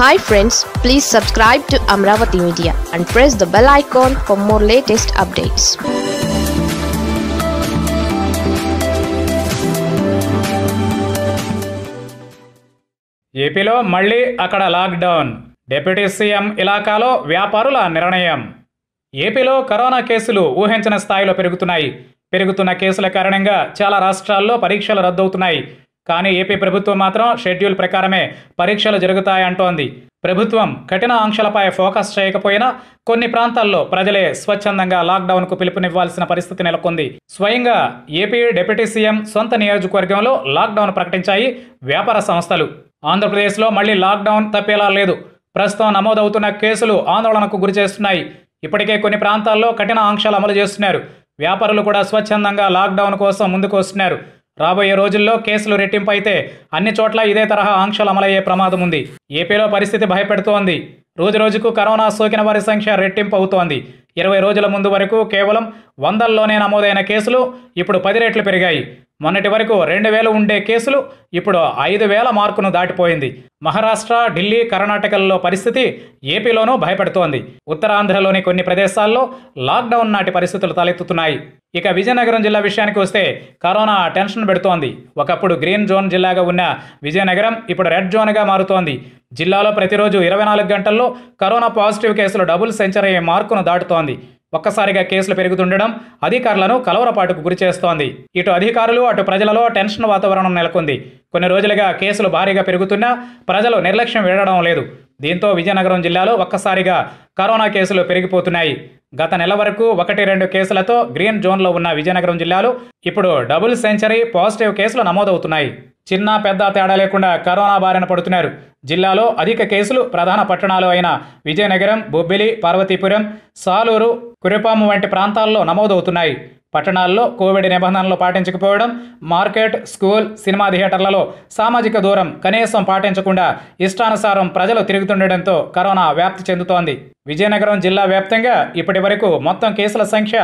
hi friends please subscribe to Amaravati media and press the bell icon for more latest updates ఏపీలో మళ్లీ అక్కడ lockdown deputy CM ఇలాకాలో వ్యాపారుల నిర్ణయం ఏపీలో కరోనా కేసులు ఊహించిన స్థాయిలో పెరుగుతున్నాయి పెరుగుతున్న కేసుల కారణంగా చాలా రాష్ట్రాల్లో పరీక్షలు రద్దవుతున్నాయి కానీ ఏపీ ప్రభుత్వం మాత్రం షెడ్యూల్ ప్రకారమే పరీక్షలు జరుగుతాయంటోంది ప్రభుత్వం కఠిన ఆంక్షలపై ఫోకస్ చేయకపోయినా కొన్ని ప్రాంతాల్లో ప్రజలే స్వచ్ఛందంగా లాక్డౌన్కు పిలుపునివ్వాల్సిన పరిస్థితి నెలకొంది స్వయంగా ఏపీ డిప్యూటీ సీఎం సొంత నియోజకవర్గంలో లాక్డౌన్ ప్రకటించాయి వ్యాపార సంస్థలు ఆంధ్రప్రదేశ్లో మళ్లీ లాక్డౌన్ తప్పేలా లేదు ప్రస్తుతం నమోదవుతున్న కేసులు ఆందోళనకు గురిచేస్తున్నాయి ఇప్పటికే కొన్ని ప్రాంతాల్లో కఠిన ఆంక్షలు అమలు చేస్తున్నారు వ్యాపారులు కూడా స్వచ్ఛందంగా లాక్డౌన్ కోసం ముందుకు వస్తున్నారు రాబోయే రోజుల్లో కేసులు రెట్టింపు అయితే అన్ని చోట్ల ఇదే తరహా ఆంక్షలు అమలయ్యే ప్రమాదం ఉంది ఏపీలో పరిస్థితి భయపెడుతోంది రోజురోజుకు కరోనా సోకిన వారి సంఖ్య రెట్టింపు అవుతోంది ఇరవై రోజుల ముందు వరకు కేవలం వందల్లోనే నమోదైన కేసులు ఇప్పుడు పది రెట్లు పెరిగాయి మొన్నటి వరకు రెండు వేలు ఉండే కేసులు ఇప్పుడు ఐదు వేల మార్కును దాటిపోయింది మహారాష్ట్ర ఢిల్లీ కర్ణాటకల్లో పరిస్థితి ఏపీలోనూ భయపడుతోంది ఉత్తరాంధ్రలోని కొన్ని ప్రదేశాల్లో లాక్డౌన్ నాటి పరిస్థితులు తలెత్తుతున్నాయి ఇక విజయనగరం జిల్లా విషయానికి వస్తే కరోనా టెన్షన్ పెడుతోంది ఒకప్పుడు గ్రీన్ జోన్ జిల్లాగా ఉన్న విజయనగరం ఇప్పుడు రెడ్ జోన్గా మారుతోంది జిల్లాలో ప్రతిరోజు ఇరవై నాలుగు గంటల్లో కరోనా పాజిటివ్ కేసులు డబుల్ సెంచరీ మార్కును దాటుతోంది ఒక్కసారిగా కేసులు పెరుగుతుండడం అధికారులను కలవరపాటుకు గురిచేస్తోంది ఇటు అధికారులు అటు ప్రజలలో టెన్షన్ వాతావరణం నెలకొంది కొన్ని రోజులుగా కేసులు భారీగా పెరుగుతున్నా ప్రజలు నిర్లక్ష్యం వెళ్లడం లేదు దీంతో విజయనగరం జిల్లాలో ఒక్కసారిగా కరోనా కేసులు పెరిగిపోతున్నాయి గత నెల వరకు ఒకటి రెండు కేసులతో గ్రీన్ జోన్లో ఉన్న విజయనగరం జిల్లాలో ఇప్పుడు డబుల్ సెంచరీ పాజిటివ్ కేసులు నమోదవుతున్నాయి చిన్న పెద్ద తేడా లేకుండా కరోనా బారిన పడుతున్నారు జిల్లాలో అధిక కేసులు ప్రధాన పట్టణాలు అయిన విజయనగరం బొబ్బిలి పార్వతీపురం సాలూరు కురిపాము వంటి ప్రాంతాల్లో నమోదవుతున్నాయి పట్టణాల్లో కోవిడ్ నిబంధనలు పాటించకపోవడం మార్కెట్ స్కూల్ సినిమా థియేటర్లలో సామాజిక దూరం కనీసం పాటించకుండా ఇష్టానుసారం ప్రజలు తిరుగుతుండటంతో కరోనా వ్యాప్తి చెందుతోంది విజయనగరం జిల్లా వ్యాప్తంగా ఇప్పటి వరకు మొత్తం కేసుల సంఖ్య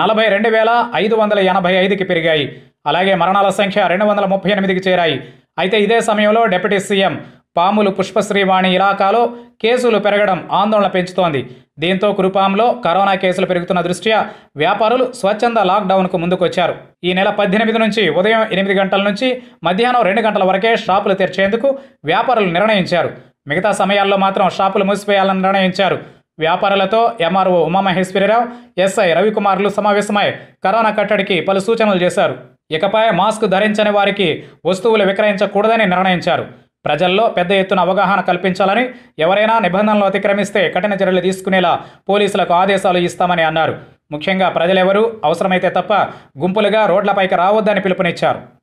నలభై రెండు వేల ఐదు వందల ఎనభై ఐదుకి పెరిగాయి అలాగే మరణాల సంఖ్య రెండు వందల ముప్పై ఎనిమిదికి చేరాయి అయితే ఇదే సమయంలో డిప్యూటీ సీఎం పాములు పుష్పశ్రీవాణి ఇలాకాలో కేసులు పెరగడం ఆందోళన పెంచుతోంది దీంతో కురుపాంలో కరోనా కేసులు పెరుగుతున్న దృష్ట్యా వ్యాపారులు స్వచ్ఛంద లాక్డౌన్కు ముందుకొచ్చారు ఈ నెల పద్దెనిమిది నుంచి ఉదయం ఎనిమిది గంటల నుంచి మధ్యాహ్నం రెండు గంటల వరకే షాపులు తెరిచేందుకు వ్యాపారులు నిర్ణయించారు మిగతా సమయాల్లో మాత్రం షాపులు మూసిపోయాలని నిర్ణయించారు వ్యాపారులతో ఎంఆర్ఓ ఉమామహేశ్వరరావు ఎస్ఐ రవికుమార్లు సమావేశమై కరోనా కట్టడికి పలు సూచనలు చేశారు ఇకపై మాస్క్ ధరించని వారికి వస్తువులు విక్రయించకూడదని నిర్ణయించారు ప్రజల్లో పెద్ద ఎత్తున అవగాహన కల్పించాలని ఎవరైనా నిబంధనలు అతిక్రమిస్తే కఠిన చర్యలు తీసుకునేలా పోలీసులకు ఆదేశాలు ఇస్తామని అన్నారు ముఖ్యంగా ప్రజలెవరూ అవసరమైతే తప్ప గుంపులుగా రోడ్లపైకి రావద్దని పిలుపునిచ్చారు